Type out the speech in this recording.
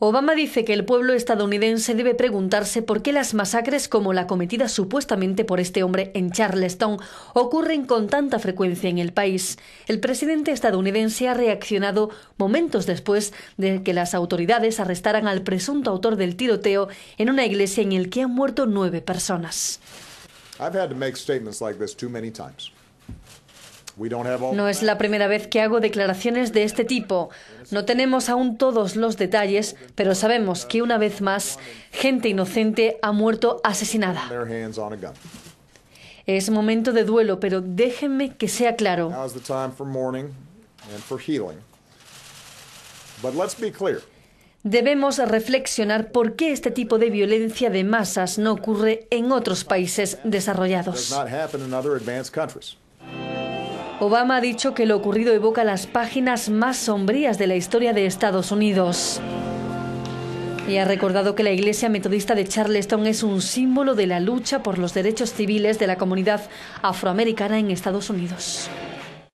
Obama dice que el pueblo estadounidense debe preguntarse por qué las masacres como la cometida supuestamente por este hombre en Charleston ocurren con tanta frecuencia en el país. El presidente estadounidense ha reaccionado momentos después de que las autoridades arrestaran al presunto autor del tiroteo en una iglesia en el que han muerto nueve personas. No es la primera vez que hago declaraciones de este tipo. No tenemos aún todos los detalles, pero sabemos que una vez más gente inocente ha muerto asesinada. Es momento de duelo, pero déjenme que sea claro. Debemos reflexionar por qué este tipo de violencia de masas no ocurre en otros países desarrollados. Obama ha dicho que lo ocurrido evoca las páginas más sombrías de la historia de Estados Unidos. Y ha recordado que la Iglesia Metodista de Charleston es un símbolo de la lucha por los derechos civiles de la comunidad afroamericana en Estados Unidos.